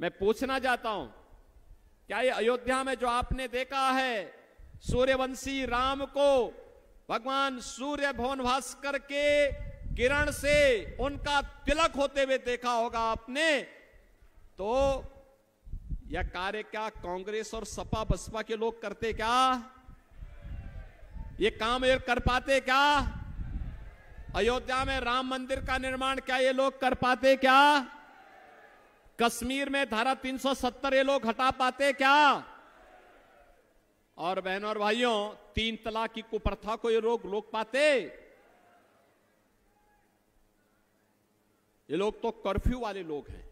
मैं पूछना चाहता हूं क्या ये अयोध्या में जो आपने देखा है सूर्यवंशी राम को भगवान सूर्य भवन भास्कर के किरण से उनका तिलक होते हुए देखा होगा आपने तो यह कार्य क्या कांग्रेस और सपा बसपा के लोग करते क्या ये काम ये कर पाते क्या अयोध्या में राम मंदिर का निर्माण क्या ये लोग कर पाते क्या कश्मीर में धारा 370 ये लोग हटा पाते क्या और बहनों और भाइयों तीन तलाक की कुप्रथा को ये लोग रोक पाते ये लोग तो कर्फ्यू वाले लोग हैं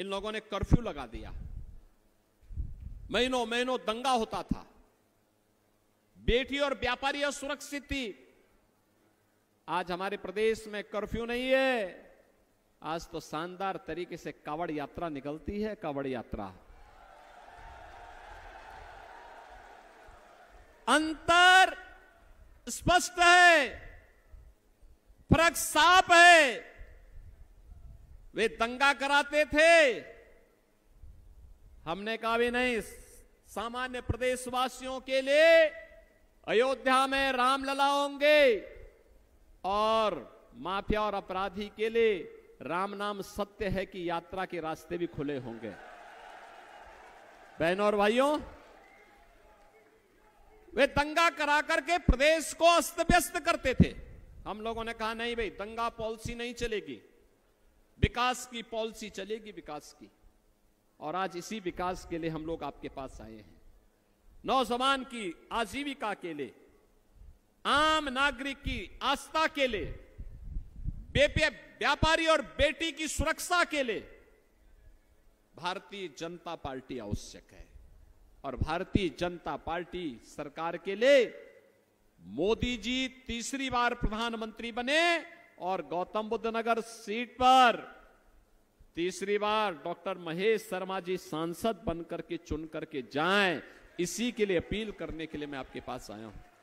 इन लोगों ने कर्फ्यू लगा दिया महीनों महीनों दंगा होता था बेटी और व्यापारी असुरक्षित थी आज हमारे प्रदेश में कर्फ्यू नहीं है आज तो शानदार तरीके से कावड़ यात्रा निकलती है कावड़ यात्रा अंतर स्पष्ट है फर्क साफ है वे दंगा कराते थे हमने कहा भी नहीं सामान्य प्रदेशवासियों के लिए अयोध्या में रामलला होंगे और माफिया और अपराधी के लिए राम नाम सत्य है कि यात्रा के रास्ते भी खुले होंगे बहनों और भाइयों वे दंगा करा करके प्रदेश को अस्त व्यस्त करते थे हम लोगों ने कहा नहीं भाई दंगा पॉलिसी नहीं चलेगी विकास की पॉलिसी चलेगी विकास की और आज इसी विकास के लिए हम लोग आपके पास आए हैं नौजवान की आजीविका के लिए आम नागरिक की आस्था के लिए व्यापारी और बेटी की सुरक्षा के लिए भारतीय जनता पार्टी आवश्यक है और भारतीय जनता पार्टी सरकार के लिए मोदी जी तीसरी बार प्रधानमंत्री बने और गौतम बुद्ध नगर सीट पर तीसरी बार डॉक्टर महेश शर्मा जी सांसद बनकर के चुन करके जाएं इसी के लिए अपील करने के लिए मैं आपके पास आया हूं